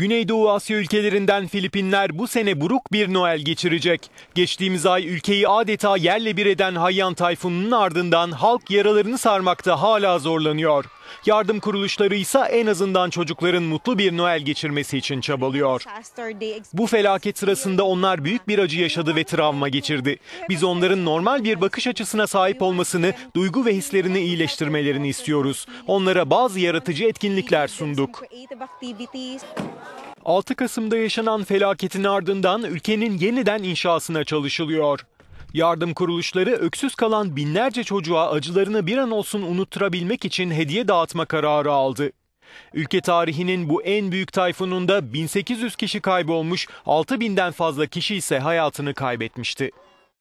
Güneydoğu Asya ülkelerinden Filipinler bu sene buruk bir Noel geçirecek. Geçtiğimiz ay ülkeyi adeta yerle bir eden Hayyan Tayfun'un ardından halk yaralarını sarmakta hala zorlanıyor. Yardım kuruluşları ise en azından çocukların mutlu bir Noel geçirmesi için çabalıyor. Bu felaket sırasında onlar büyük bir acı yaşadı ve travma geçirdi. Biz onların normal bir bakış açısına sahip olmasını, duygu ve hislerini iyileştirmelerini istiyoruz. Onlara bazı yaratıcı etkinlikler sunduk. 6 Kasım'da yaşanan felaketin ardından ülkenin yeniden inşasına çalışılıyor. Yardım kuruluşları öksüz kalan binlerce çocuğa acılarını bir an olsun unutturabilmek için hediye dağıtma kararı aldı. Ülke tarihinin bu en büyük tayfununda 1800 kişi kaybolmuş, 6000'den fazla kişi ise hayatını kaybetmişti.